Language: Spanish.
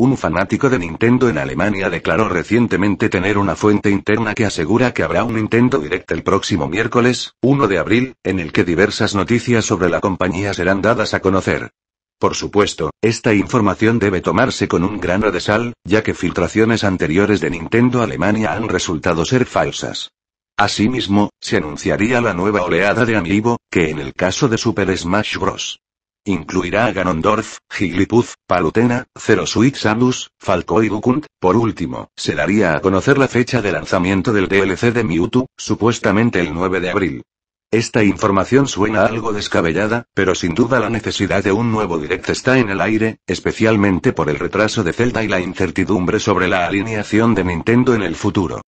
Un fanático de Nintendo en Alemania declaró recientemente tener una fuente interna que asegura que habrá un Nintendo Direct el próximo miércoles, 1 de abril, en el que diversas noticias sobre la compañía serán dadas a conocer. Por supuesto, esta información debe tomarse con un grano de sal, ya que filtraciones anteriores de Nintendo Alemania han resultado ser falsas. Asimismo, se anunciaría la nueva oleada de Amiibo, que en el caso de Super Smash Bros. Incluirá a Ganondorf, Jigglypuff, Palutena, Zero Suit Samus, Falco y Por último, se daría a conocer la fecha de lanzamiento del DLC de Mewtwo, supuestamente el 9 de abril. Esta información suena algo descabellada, pero sin duda la necesidad de un nuevo direct está en el aire, especialmente por el retraso de Zelda y la incertidumbre sobre la alineación de Nintendo en el futuro.